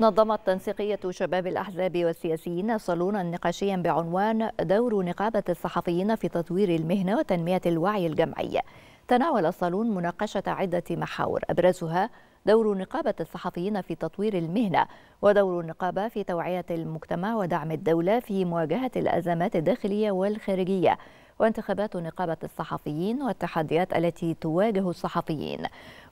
نظمت تنسيقية شباب الأحزاب والسياسيين صالونا نقاشيا بعنوان دور نقابة الصحفيين في تطوير المهنة وتنمية الوعي الجمعي تناول الصالون مناقشة عدة محاور أبرزها دور نقابة الصحفيين في تطوير المهنة ودور النقابة في توعية المجتمع ودعم الدولة في مواجهة الأزمات الداخلية والخارجية وانتخابات نقابة الصحفيين والتحديات التي تواجه الصحفيين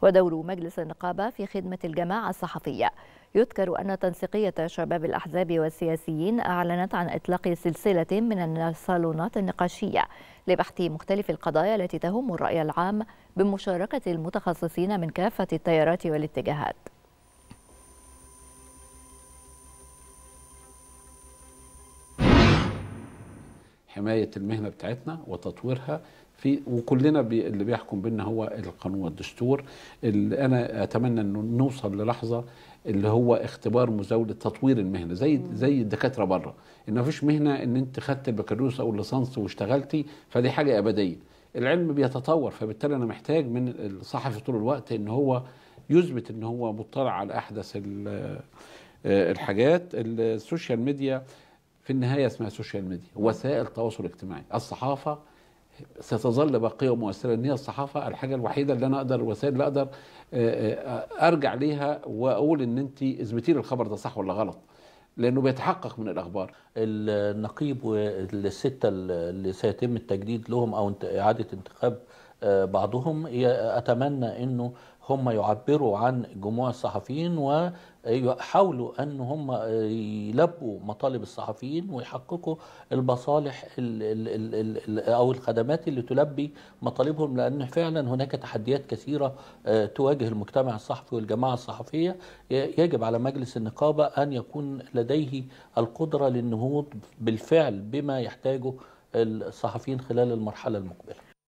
ودور مجلس النقابة في خدمة الجماعة الصحفية يذكر أن تنسيقية شباب الأحزاب والسياسيين أعلنت عن إطلاق سلسلة من الصالونات النقاشية لبحث مختلف القضايا التي تهم الرأي العام بمشاركة المتخصصين من كافة التيارات والاتجاهات حمايه المهنه بتاعتنا وتطويرها في وكلنا بي اللي بيحكم بينا هو القانون والدستور اللي انا اتمنى انه نوصل للحظه اللي هو اختبار مزاوله تطوير المهنه زي زي الدكاتره بره ان مفيش مهنه ان انت خدت البكالوريوس او الليسانس واشتغلتي فدي حاجه ابديه العلم بيتطور فبالتالي انا محتاج من الصحفي طول الوقت ان هو يثبت ان هو مطلع على احدث آه، الحاجات السوشيال ميديا في النهايه اسمها سوشيال ميديا وسائل تواصل اجتماعي الصحافه ستظل باقيه ومؤثره ان هي الصحافه الحاجه الوحيده اللي انا اقدر الوسائل اللي اقدر آه، آه، ارجع ليها واقول ان انت اثبتي لي الخبر ده صح ولا غلط لانه بيتحقق من الاخبار النقيب والسته اللي سيتم التجديد لهم او اعاده انتخاب بعضهم أتمنى أنه هم يعبروا عن جموع الصحفيين ويحاولوا أن هم يلبوا مطالب الصحفيين ويحققوا المصالح أو الخدمات اللي تلبي مطالبهم لأن فعلا هناك تحديات كثيرة آه، تواجه المجتمع الصحفي والجماعة الصحفية يجب على مجلس النقابة أن يكون لديه القدرة للنهوض بالفعل بما يحتاجه الصحفيين خلال المرحلة المقبلة